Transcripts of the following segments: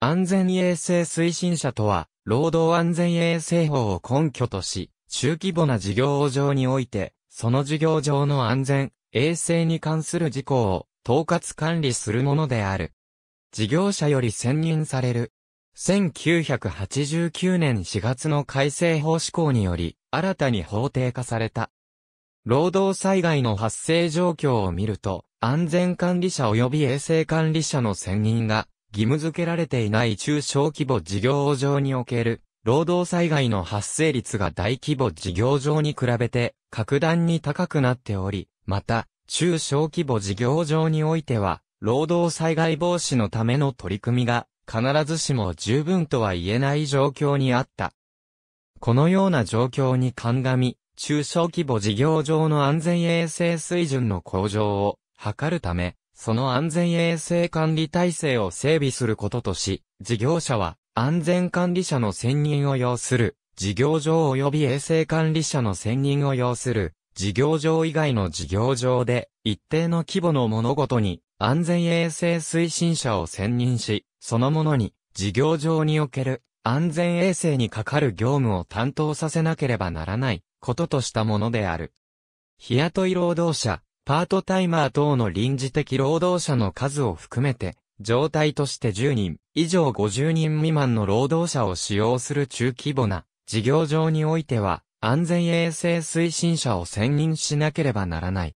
安全衛生推進者とは、労働安全衛生法を根拠とし、中規模な事業上において、その事業上の安全、衛生に関する事項を統括管理するものである。事業者より選任される。1989年4月の改正法施行により、新たに法定化された。労働災害の発生状況を見ると、安全管理者及び衛生管理者の選任が義務付けられていない中小規模事業上における、労働災害の発生率が大規模事業上に比べて、格段に高くなっており、また、中小規模事業上においては、労働災害防止のための取り組みが、必ずしも十分とは言えない状況にあった。このような状況に鑑み、中小規模事業上の安全衛生水準の向上を図るため、その安全衛生管理体制を整備することとし、事業者は安全管理者の専任を要する、事業上及び衛生管理者の専任を要する、事業上以外の事業上で、一定の規模の物事に、安全衛生推進者を専任し、そのものに、事業上における、安全衛生に係る業務を担当させなければならない、こととしたものである。日雇い労働者、パートタイマー等の臨時的労働者の数を含めて、状態として10人、以上50人未満の労働者を使用する中規模な事業場においては、安全衛生推進者を選任しなければならない。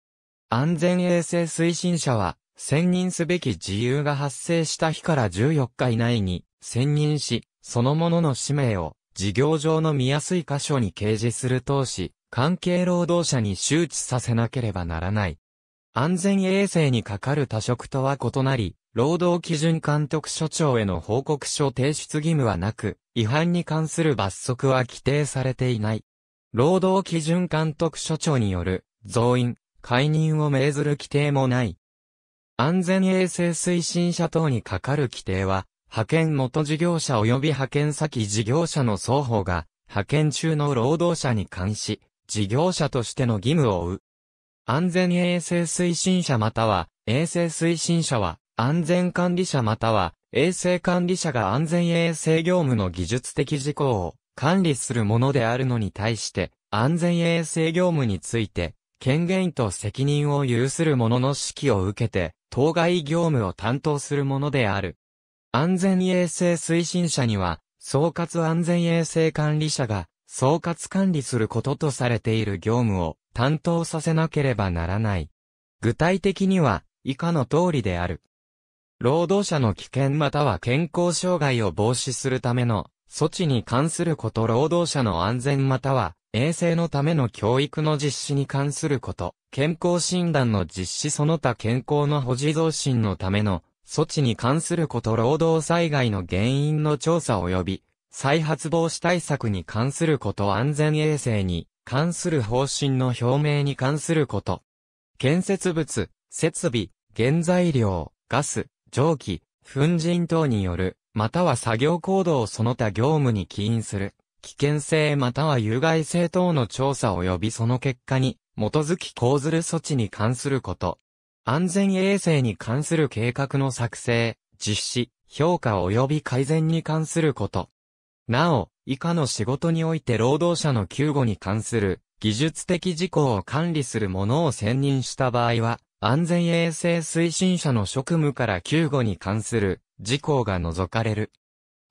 安全衛生推進者は、選任すべき自由が発生した日から14日以内に、選任し、そのものの氏名を、事業上の見やすい箇所に掲示する投し、関係労働者に周知させなければならない。安全衛生に係る他職とは異なり、労働基準監督署長への報告書提出義務はなく、違反に関する罰則は規定されていない。労働基準監督署長による増員、解任を命ずる規定もない。安全衛生推進者等に係る規定は、派遣元事業者及び派遣先事業者の双方が、派遣中の労働者に関し、事業者としての義務を負う。安全衛生推進者または、衛生推進者は、安全管理者または、衛生管理者が安全衛生業務の技術的事項を管理するものであるのに対して、安全衛生業務について、権限と責任を有する者の指揮を受けて、当該業務を担当するものである。安全衛生推進者には、総括安全衛生管理者が総括管理することとされている業務を担当させなければならない。具体的には、以下の通りである。労働者の危険または健康障害を防止するための措置に関すること労働者の安全または衛生のための教育の実施に関すること、健康診断の実施その他健康の保持増進のための措置に関すること労働災害の原因の調査及び再発防止対策に関すること安全衛生に関する方針の表明に関すること。建設物、設備、原材料、ガス、蒸気、粉塵等による、または作業行動その他業務に起因する、危険性または有害性等の調査及びその結果に、基づき講ずる措置に関すること。安全衛生に関する計画の作成、実施、評価及び改善に関すること。なお、以下の仕事において労働者の救護に関する技術的事項を管理する者を選任した場合は、安全衛生推進者の職務から救護に関する事項が除かれる。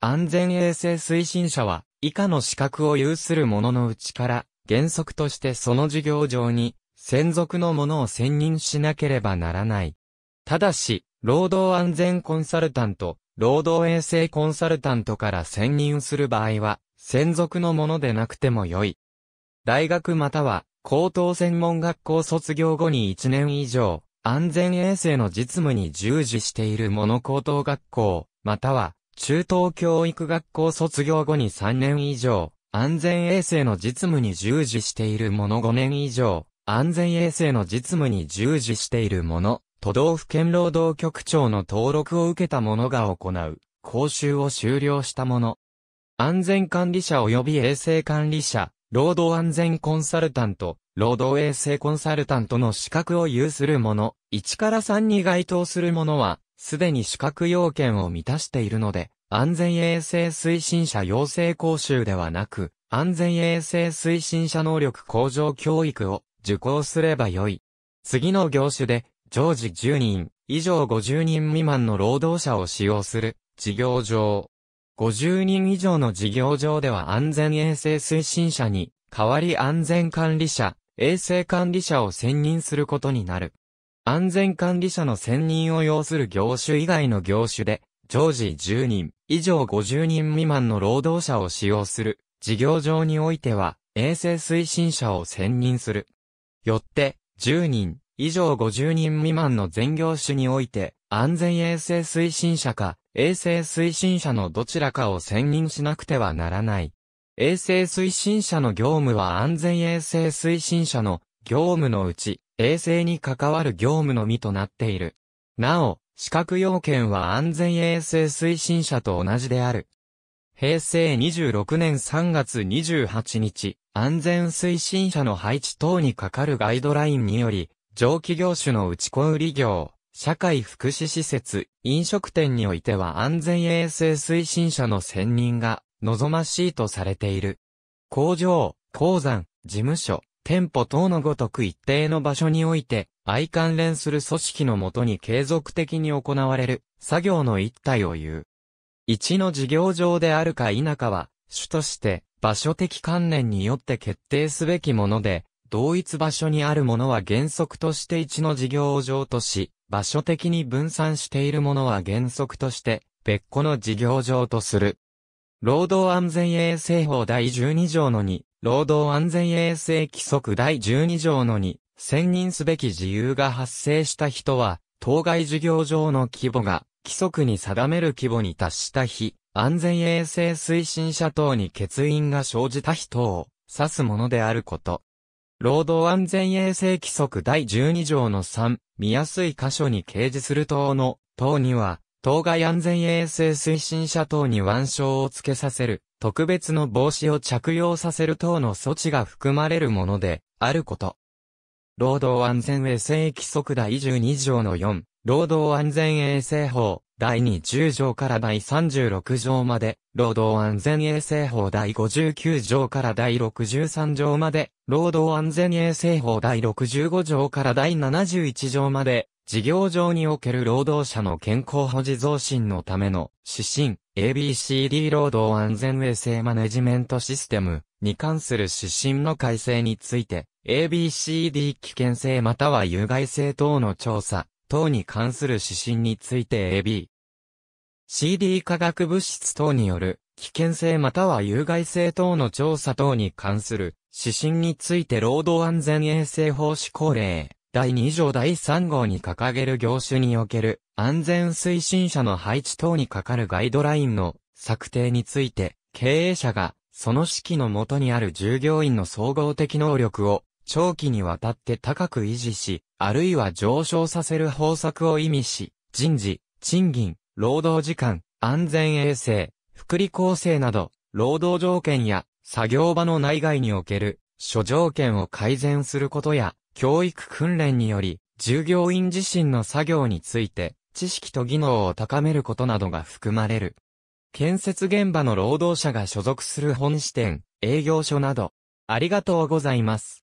安全衛生推進者は、以下の資格を有する者のうちから、原則としてその事業上に、専属の者を選任しなければならない。ただし、労働安全コンサルタント、労働衛生コンサルタントから選任する場合は、専属のものでなくても良い。大学または、高等専門学校卒業後に1年以上、安全衛生の実務に従事しているもの高等学校、または、中等教育学校卒業後に3年以上、安全衛生の実務に従事しているもの5年以上、安全衛生の実務に従事しているもの。都道府県労働局長の登録を受けた者が行う、講習を終了した者。安全管理者及び衛生管理者、労働安全コンサルタント、労働衛生コンサルタントの資格を有する者、1から3に該当する者は、すでに資格要件を満たしているので、安全衛生推進者養成講習ではなく、安全衛生推進者能力向上教育を受講すればよい。次の業種で常時10人以上50人未満の労働者を使用する事業場。50人以上の事業場では安全衛生推進者に代わり安全管理者、衛生管理者を選任することになる。安全管理者の選任を要する業種以外の業種で、常時10人以上50人未満の労働者を使用する事業場においては、衛生推進者を選任する。よって、10人以上50人未満の全業種において、安全衛生推進者か、衛生推進者のどちらかを選任しなくてはならない。衛生推進者の業務は安全衛生推進者の業務のうち、衛生に関わる業務のみとなっている。なお、資格要件は安全衛生推進者と同じである。平成26年3月28日、安全推進者の配置等に係るガイドラインにより、上記業種の打ち小売業、社会福祉施設、飲食店においては安全衛生推進者の選任が望ましいとされている。工場、鉱山、事務所、店舗等のごとく一定の場所において、相関連する組織のもとに継続的に行われる作業の一体を言う。一の事業場であるか否かは、主として場所的観念によって決定すべきもので、同一場所にあるものは原則として一の事業上とし、場所的に分散しているものは原則として別個の事業上とする。労働安全衛生法第12条の2、労働安全衛生規則第12条の2、選任すべき自由が発生した人は、当該事業上の規模が規則に定める規模に達した日、安全衛生推進者等に欠員が生じた人を指すものであること。労働安全衛生規則第12条の3、見やすい箇所に掲示する等の、等には、当該安全衛生推進者等に腕章を付けさせる、特別の帽子を着用させる等の措置が含まれるもので、あること。労働安全衛生規則第12条の4、労働安全衛生法、第20条から第36条まで、労働安全衛生法第59条から第63条まで、労働安全衛生法第65条から第71条まで、事業上における労働者の健康保持増進のための指針 ABCD 労働安全衛生マネジメントシステムに関する指針の改正について ABCD 危険性または有害性等の調査等に関する指針について AB。CD 化学物質等による危険性または有害性等の調査等に関する指針について労働安全衛生法施行令第2条第3号に掲げる業種における安全推進者の配置等にかかるガイドラインの策定について経営者がその指揮のもとにある従業員の総合的能力を長期にわたって高く維持し、あるいは上昇させる方策を意味し、人事、賃金、労働時間、安全衛生、福利厚生など、労働条件や作業場の内外における諸条件を改善することや、教育訓練により、従業員自身の作業について、知識と技能を高めることなどが含まれる。建設現場の労働者が所属する本支店、営業所など、ありがとうございます。